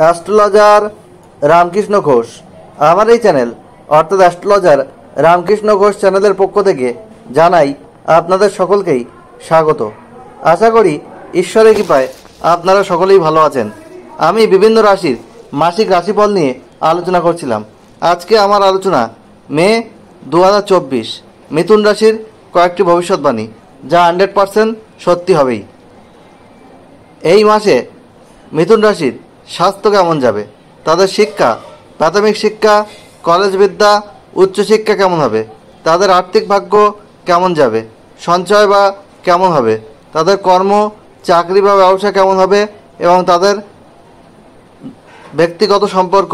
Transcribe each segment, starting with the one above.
astrologer Ramakrishna Ghosh আমার এই channel অর্থাৎ অ্যাস্ট্রোলজার রামকৃষ্ণ ঘোষ চ্যানেলের পক্ষ থেকে জানাই আপনাদের সকলকেই স্বাগত আশা করি ঈশ্বরের কৃপায় আপনারা সকলেই ভালো আছেন আমি বিভিন্ন রাশির মাসিক রাশিফল নিয়ে আলোচনা করছিলাম আজকে আমার আলোচনা মে দু মিথুন রাশির কয়েকটি ভবিষ্যৎবাণী যা হান্ড্রেড পারসেন্ট সত্যি হবেই এই মাসে মিথুন রাশির স্বাস্থ্য কেমন যাবে তাদের শিক্ষা প্রাথমিক শিক্ষা কলেজ বিদ্যা উচ্চশিক্ষা কেমন হবে তাদের আর্থিক ভাগ্য কেমন যাবে সঞ্চয় বা কেমন হবে তাদের কর্ম চাকরি বা ব্যবসা কেমন হবে এবং তাদের ব্যক্তিগত সম্পর্ক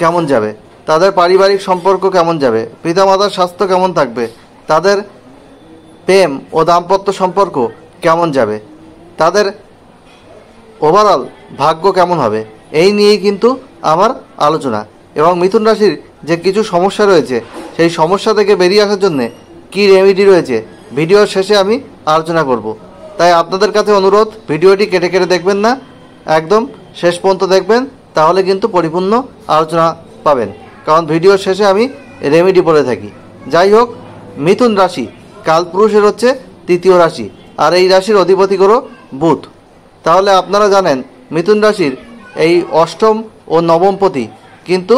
কেমন যাবে তাদের পারিবারিক সম্পর্ক কেমন যাবে পিতামাতার স্বাস্থ্য কেমন থাকবে তাদের প্রেম ও দাম্পত্য সম্পর্ক কেমন যাবে তাদের ওভারঅল ভাগ্য কেমন হবে এই নিয়েই কিন্তু আমার আলোচনা এবং মিথুন রাশির যে কিছু সমস্যা রয়েছে সেই সমস্যা থেকে বেরিয়ে আসার জন্যে কী রেমেডি রয়েছে ভিডিওর শেষে আমি আলোচনা করব তাই আপনাদের কাছে অনুরোধ ভিডিওটি কেটে কেটে দেখবেন না একদম শেষ পর্যন্ত দেখবেন তাহলে কিন্তু পরিপূর্ণ আলোচনা পাবেন কারণ ভিডিওর শেষে আমি রেমেডি বলে থাকি যাই হোক মিথুন রাশি কালপুরুষের হচ্ছে তৃতীয় রাশি আর এই রাশির অধিপতি করো বুধ তাহলে আপনারা জানেন মিথুন রাশির এই অষ্টম ও নবমপতি কিন্তু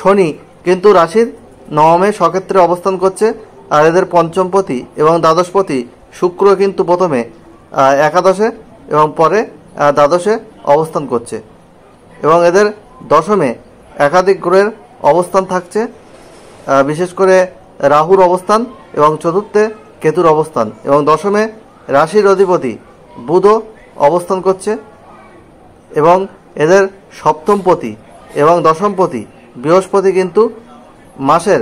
শনি কিন্তু রাশির নবমে সক্ষেত্রে অবস্থান করছে আর এদের পঞ্চমপতি এবং দ্বাদশপতি শুক্র কিন্তু প্রথমে একাদশে এবং পরে দ্বাদশে অবস্থান করছে এবং এদের দশমে একাধিক গ্রহের অবস্থান থাকছে বিশেষ করে রাহুর অবস্থান এবং চতুর্থে কেতুর অবস্থান এবং দশমে রাশির অধিপতি বুধও অবস্থান করছে এবং এদের সপ্তমপতি এবং দশমপতি বৃহস্পতি কিন্তু মাসের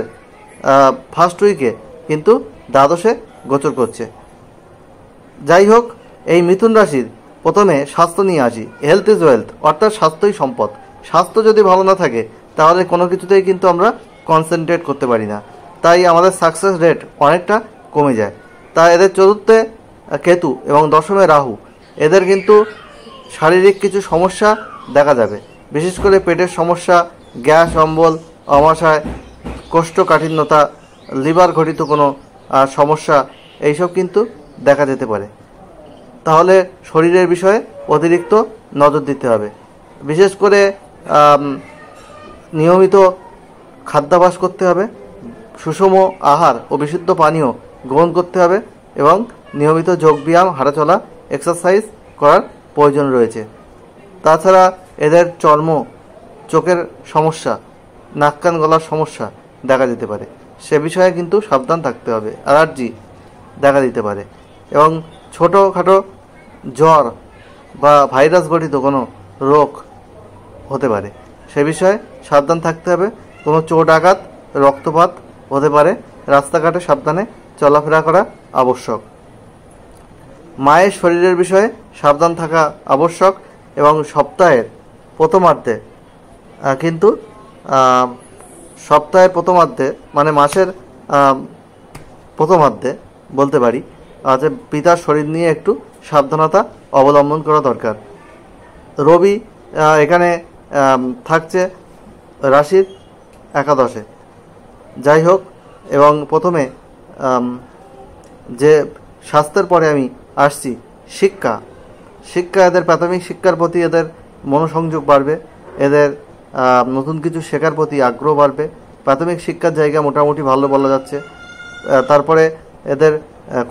ফার্স্ট উইকে কিন্তু দ্বাদশে গোচর করছে যাই হোক এই মিথুন রাশির প্রথমে স্বাস্থ্য নিয়ে আসি হেলথ ইজ ওয়েলথ অর্থাৎ স্বাস্থ্যই সম্পদ স্বাস্থ্য যদি ভালো না থাকে তাহলে কোনো কিছুতেই কিন্তু আমরা কনসেন্ট্রেট করতে পারি না তাই আমাদের সাকসেস রেট অনেকটা কমে যায় তাই এদের চতুর্থে কেতু এবং দশমে রাহু এদের কিন্তু শারীরিক কিছু সমস্যা দেখা যাবে বিশেষ করে পেটের সমস্যা গ্যাস অম্বল অমাশয় কোষ্ঠকাঠিন্যতা লিভার ঘটিত কোনো সমস্যা এইসব কিন্তু দেখা যেতে পারে তাহলে শরীরের বিষয়ে অতিরিক্ত নজর দিতে হবে বিশেষ করে নিয়মিত খাদ্যাভাস করতে হবে সুষম আহার ও বিশুদ্ধ পানীয় গ্রহণ করতে হবে এবং নিয়মিত যোগব্যায়াম হাঁটাচলা এক্সারসাইজ করার প্রয়োজন রয়েছে তাছাড়া এদের চর্ম চোখের সমস্যা নাক কান গলার সমস্যা দেখা যেতে পারে সে বিষয়ে কিন্তু সাবধান থাকতে হবে অ্যালার্জি দেখা দিতে পারে এবং ছোটোখাটো জ্বর বা ভাইরাস গঠিত কোনো রোগ হতে পারে সে বিষয়ে সাবধান থাকতে হবে কোনো চোট আঘাত রক্তপাত হতে পারে রাস্তাঘাটে সাবধানে চলাফেরা করা আবশ্যক মায়ের শরীরের বিষয়ে সাবধান থাকা আবশ্যক এবং সপ্তাহের প্রথমার্ধে কিন্তু সপ্তাহের প্রথমার্ধে মানে মাসের প্রথমার্ধে বলতে পারি অর্থাৎ আচ্ছা, পিতার শরীর নিয়ে একটু সাবধানতা অবলম্বন করা দরকার রবি এখানে থাকছে রাশির একাদশে যাই হোক এবং প্রথমে যে স্বাস্থ্যের পরে আমি আসছি শিক্ষা শিক্ষা এদের প্রাথমিক শিক্ষার প্রতি এদের মনোসংযোগ বাড়বে এদের নতুন কিছু শেখার প্রতি আগ্রহ বাড়বে প্রাথমিক শিক্ষার জায়গা মোটামুটি ভালো বলা যাচ্ছে তারপরে এদের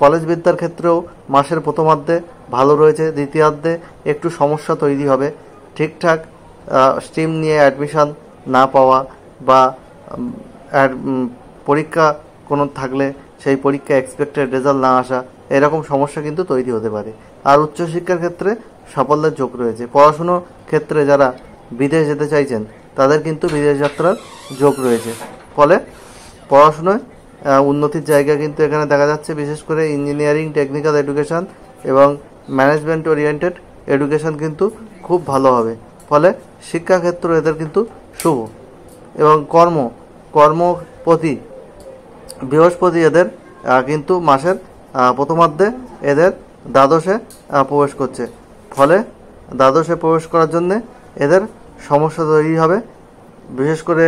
কলেজ বিদ্যার ক্ষেত্রেও মাসের প্রথমার্ধে ভালো রয়েছে দ্বিতীয়ার্ধে একটু সমস্যা তৈরি হবে ঠিকঠাক স্ট্রিম নিয়ে অ্যাডমিশান না পাওয়া বা পরীক্ষা কোনো থাকলে সেই পরীক্ষা এক্সপেক্টেড রেজাল্ট না আসা এরকম সমস্যা কিন্তু তৈরি হতে পারে আর উচ্চশিক্ষার ক্ষেত্রে সাফল্যের যোগ রয়েছে পড়াশুনোর ক্ষেত্রে যারা বিদেশ যেতে চাইছেন তাদের কিন্তু বিদেশ যাত্রার যোগ রয়েছে ফলে পড়াশুনোয় উন্নতির জায়গা কিন্তু এখানে দেখা যাচ্ছে বিশেষ করে ইঞ্জিনিয়ারিং টেকনিক্যাল এডুকেশান এবং ম্যানেজমেন্ট ওরিয়েন্টেড এডুকেশান কিন্তু খুব ভালো হবে ফলে শিক্ষাক্ষেত্র এদের কিন্তু শুভ এবং কর্ম কর্মপতি বৃহস্পতি এদের কিন্তু মাসের প্রথমার্ধে এদের দ্বাদশে প্রবেশ করছে ফলে দ্বাদশে প্রবেশ করার জন্যে এদের সমস্যা তৈরি হবে বিশেষ করে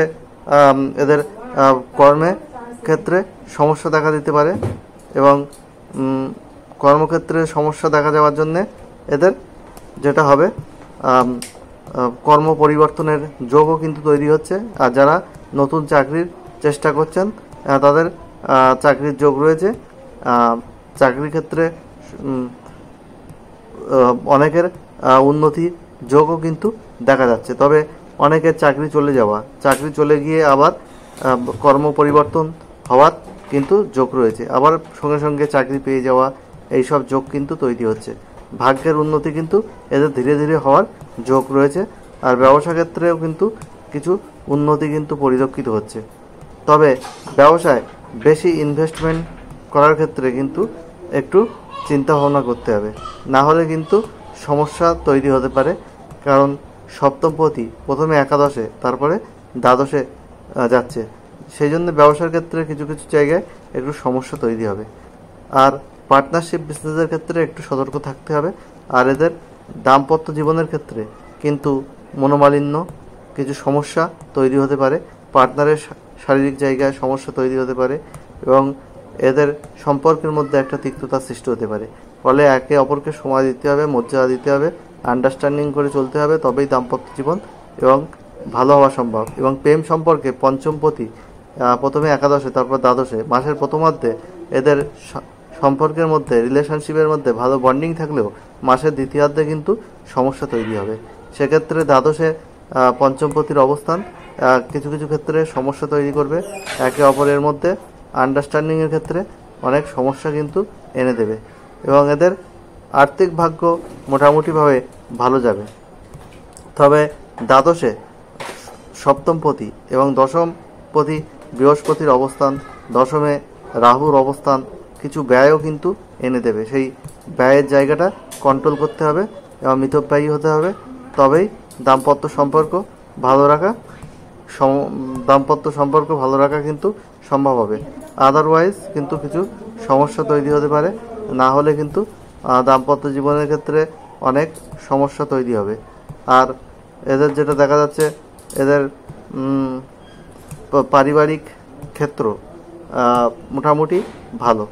এদের কর্মে ক্ষেত্রে সমস্যা দেখা দিতে পারে এবং কর্মক্ষেত্রে সমস্যা দেখা যাওয়ার জন্যে এদের যেটা হবে কর্ম পরিবর্তনের যোগও কিন্তু তৈরি হচ্ছে আর যারা নতুন চাকরির চেষ্টা করছেন তাদের চাকরির যোগ রয়েছে চাকরির ক্ষেত্রে অনেকের উন্নতি যোগও কিন্তু দেখা যাচ্ছে তবে অনেকের চাকরি চলে যাওয়া চাকরি চলে গিয়ে আবার কর্ম পরিবর্তন হওয়ার কিন্তু যোগ রয়েছে আবার সঙ্গে সঙ্গে চাকরি পেয়ে যাওয়া এইসব যোগ কিন্তু তৈরি হচ্ছে ভাগ্যের উন্নতি কিন্তু এদের ধীরে ধীরে হওয়ার যোগ রয়েছে আর ব্যবসা ক্ষেত্রেও কিন্তু কিছু উন্নতি কিন্তু পরিলক্ষিত হচ্ছে তবে ব্যবসায় বেশি ইনভেস্টমেন্ট করার ক্ষেত্রে কিন্তু একটু চিন্তা ভাবনা করতে হবে না হলে কিন্তু সমস্যা তৈরি হতে পারে কারণ সপ্তমপতি প্রথমে একাদশে তারপরে দ্বাদশে যাচ্ছে সেই জন্য ব্যবসার ক্ষেত্রে কিছু কিছু জায়গায় একটু সমস্যা তৈরি হবে আর পার্টনারশিপ বিজনেসের ক্ষেত্রে একটু সতর্ক থাকতে হবে আর এদের দাম্পত্য জীবনের ক্ষেত্রে কিন্তু মনোমালিন্য কিছু সমস্যা তৈরি হতে পারে পার্টনারের শারীরিক জায়গায় সমস্যা তৈরি হতে পারে এবং এদের সম্পর্কের মধ্যে একটা তিক্ততা সৃষ্টি হতে পারে ফলে একে অপরকে সময় দিতে হবে মর্যাদা দিতে হবে আন্ডারস্ট্যান্ডিং করে চলতে হবে তবেই দাম্পত্য জীবন এবং ভালো হওয়া সম্ভব এবং প্রেম সম্পর্কে পঞ্চম পতি প্রথমে একাদশে তারপর দ্বাদশে মাসের প্রথমার্ধে এদের সম্পর্কের মধ্যে রিলেশনশিপের মধ্যে ভালো বন্ডিং থাকলেও মাসের দ্বিতীয়ার্ধে কিন্তু সমস্যা তৈরি হবে সেক্ষেত্রে দ্বাদশে পঞ্চমপতির অবস্থান কিছু কিছু ক্ষেত্রে সমস্যা তৈরি করবে একে অপরের মধ্যে আন্ডারস্ট্যান্ডিংয়ের ক্ষেত্রে অনেক সমস্যা কিন্তু এনে দেবে এবং এদের আর্থিক ভাগ্য মোটামুটিভাবে ভালো যাবে তবে দ্বাদশে সপ্তমপতি এবং দশমপতি বৃহস্পতির অবস্থান দশমে রাহুর অবস্থান কিছু ব্যয়ও কিন্তু এনে দেবে সেই ব্যয়ের জায়গাটা কন্ট্রোল করতে হবে এবং মিথব্যয়ী হতে হবে তবেই দাম্পত্য সম্পর্ক ভালো রাখা দাম্পত্য সম্পর্ক ভালো রাখা কিন্তু সম্ভব হবে আদারওয়াইজ কিন্তু কিছু সমস্যা তৈরি হতে পারে না হলে কিন্তু দাম্পত্য জীবনের ক্ষেত্রে অনেক সমস্যা তৈরি হবে আর এদের যেটা দেখা যাচ্ছে এদের পারিবারিক ক্ষেত্র মোটামুটি ভালো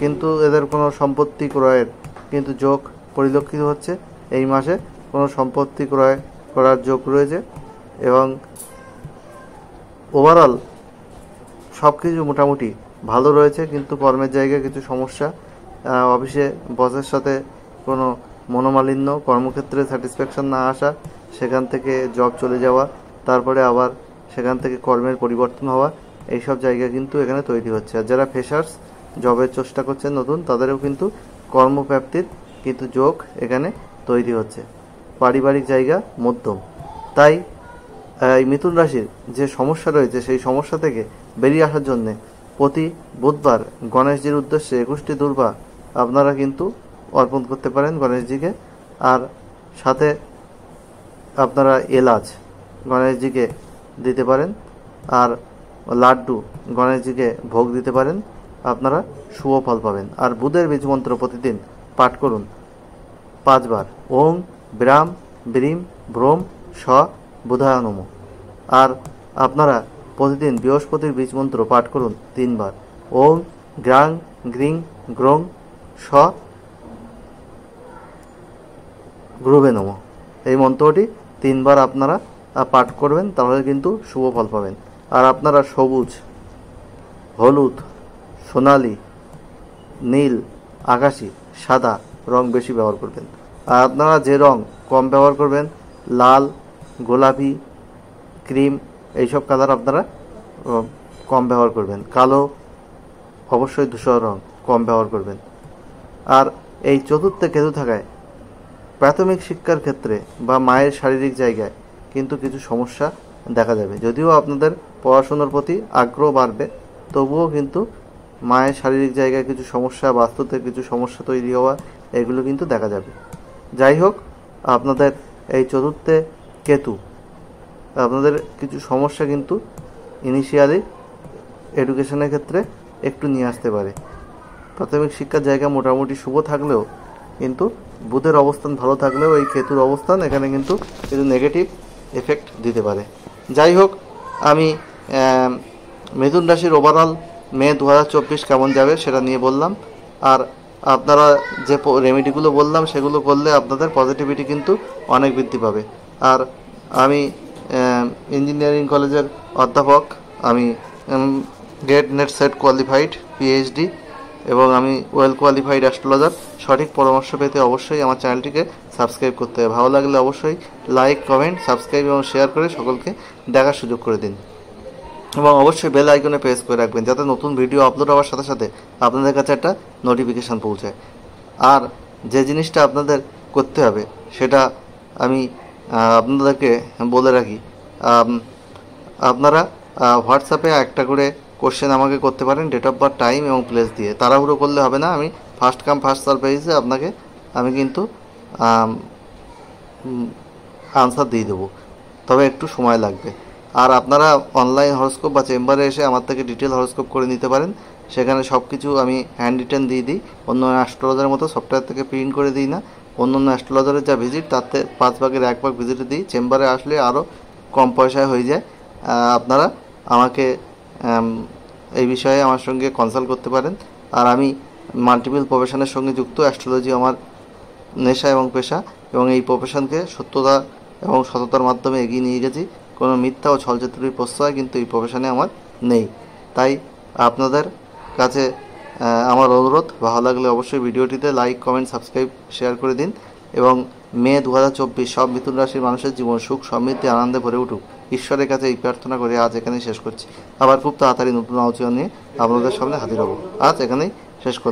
কিন্তু এদের কোনো সম্পত্তি ক্রয়ের কিন্তু যোগ পরিলক্ষিত হচ্ছে এই মাসে কোনো সম্পত্তি ক্রয় করার যোগ রয়েছে এবং ওভারঅল সব কিছু মোটামুটি ভালো রয়েছে কিন্তু কর্মের জায়গায় কিছু সমস্যা অফিসে বসের সাথে কোনো মনোমালিন্য কর্মক্ষেত্রে স্যাটিসফ্যাকশন না আসা সেখান থেকে জব চলে যাওয়া তারপরে আবার সেখান থেকে কর্মের পরিবর্তন হওয়া এইসব জায়গা কিন্তু এখানে তৈরি হচ্ছে আর যারা ফ্রেশার্স জবের চেষ্টা করছেন নতুন তাদেরও কিন্তু কর্মপ্রাপ্তির কিন্তু যোগ এখানে তৈরি হচ্ছে পারিবারিক জায়গা মধ্যম তাই এই মিথুন রাশির যে সমস্যা রয়েছে সেই সমস্যা থেকে বেরিয়ে আসার জন্যে প্রতি বুধবার গণেশজির উদ্দেশ্যে একুশটি দুর্বা আপনারা কিন্তু অর্পণ করতে পারেন গণেশজিকে আর সাথে আপনারা এলাচ গণেশজিকে দিতে পারেন আর লাড্ডু গণেশজিকে ভোগ দিতে পারেন আপনারা শুভ ফল পাবেন আর বুধের বীজ মন্ত্র প্রতিদিন পাঠ করুন পাঁচবার ওং ব্রাম ব্রিম ভ্রম স বুধায়নম আর আপনারা প্রতিদিন বৃহস্পতির বীজমন্ত্র পাঠ করুন তিনবার ওং গ্রাং গ্রিং গ্রং স গ্রুবে নম এই মন্ত্রটি তিনবার আপনারা পাঠ করবেন তাহলে কিন্তু শুভ ফল পাবেন আর আপনারা সবুজ হলুদ সোনালি নীল আকাশি সাদা রং বেশি ব্যবহার করবেন আর আপনারা যে রং কম ব্যবহার করবেন লাল গোলাপি ক্রিম এইসব কালার আপনারা কম ব্যবহার করবেন কালো অবশ্যই ধূসর রঙ কম ব্যবহার করবেন আর এই চতুর্থ কেতু থাকায় প্রাথমিক শিক্ষার ক্ষেত্রে বা মায়ের শারীরিক জায়গায় কিন্তু কিছু সমস্যা দেখা যাবে যদিও আপনাদের পড়াশোনার প্রতি আগ্রহ বাড়বে তবুও কিন্তু মায়ের শারীরিক জায়গায় কিছু সমস্যা বাস্তুতে কিছু সমস্যা তৈরি হওয়া এগুলো কিন্তু দেখা যাবে যাই হোক আপনাদের এই চতুর্থে কেতু আপনাদের কিছু সমস্যা কিন্তু ইনিশিয়ালি এডুকেশনের ক্ষেত্রে একটু নিয়ে আসতে পারে প্রাথমিক শিক্ষার জায়গা মোটামুটি শুভ থাকলেও কিন্তু বুধের অবস্থান ভালো থাকলেও এই কেতুর অবস্থান এখানে কিন্তু কিছু নেগেটিভ এফেক্ট দিতে পারে যাই হোক আমি মিথুন রাশির ওভারঅল মে দু কেমন যাবে সেটা নিয়ে বললাম আর আপনারা যে রেমেডিগুলো বললাম সেগুলো করলে আপনাদের পজিটিভিটি কিন্তু অনেক বৃদ্ধি পাবে আর আমি ইঞ্জিনিয়ারিং কলেজের অধ্যাপক আমি GATE NET SET qualified PhD এবং আমি ওয়েল কোয়ালিফাইড অ্যাস্ট্রোলজার সঠিক পরামর্শ পেতে অবশ্যই আমার চ্যানেলটিকে সাবস্ক্রাইব করতে হবে ভালো লাগলে অবশ্যই লাইক কমেন্ট সাবস্ক্রাইব এবং শেয়ার করে সকলকে দেখার সুযোগ করে দিন এবং অবশ্যই বেল আইকনে প্রেস করে রাখবেন যাতে নতুন ভিডিও আপলোড হওয়ার সাথে সাথে আপনাদের কাছে একটা নোটিফিকেশান পৌঁছায় আর যে জিনিসটা আপনাদের করতে হবে সেটা আমি আপনাদেরকে বলে রাখি আপনারা হোয়াটসঅ্যাপে একটা করে কোশ্চেন আমাকে করতে পারেন ডেট অফ বার্থ টাইম এবং প্লেস দিয়ে তাড়াহুড়ো করলে হবে না আমি ফার্স্ট কাম ফার্স্ট সার্ভ বেসিসে আপনাকে আমি কিন্তু আনসার দিয়ে দেবো তবে একটু সময় লাগবে আর আপনারা অনলাইন হরস্কোপ বা চেম্বারে এসে আমার থেকে ডিটেল হরস্কোপ করে নিতে পারেন সেখানে সব কিছু আমি হ্যান্ড রিটার্ন দিয়ে দিই অন্য অ্যাস্ট্রোলজারের মতো সফটওয়্যার থেকে প্রিন্ট করে দিই না অন্য অন্য অ্যাস্ট্রোলজারের যা ভিজিট তাতে পাঁচ ভাগের এক ভাগ ভিজিট দিই চেম্বারে আসলে আরও কম পয়সায় হয়ে যায় আপনারা আমাকে এই বিষয়ে আমার সঙ্গে কনসাল্ট করতে পারেন আর আমি মাল্টিপল প্রফেশনের সঙ্গে যুক্ত অ্যাস্ট্রোলজি আমার নেশা এবং পেশা এবং এই প্রফেশনকে সত্যতা এবং সততার মাধ্যমে এগিয়ে নিয়ে গেছি কোনো মিথ্যা ও ছলচাতুরির প্রশ্রয় কিন্তু এই প্রফেশনে আমার নেই তাই আপনাদের কাছে আমার অনুরোধ ভালো লাগলে অবশ্যই ভিডিওটিতে লাইক কমেন্ট সাবস্ক্রাইব শেয়ার করে দিন এবং মে দু সব মিথুন রাশির মানুষের জীবন সুখ সমৃদ্ধি আনন্দে ভরে উঠুক ঈশ্বরের কাছে এই প্রার্থনা করে আজ এখানে শেষ করছি আবার খুব তাড়াতাড়ি নতুন আলোচনা নিয়ে আপনাদের সামনে হাজির হব আজ এখানেই শেষ করলাম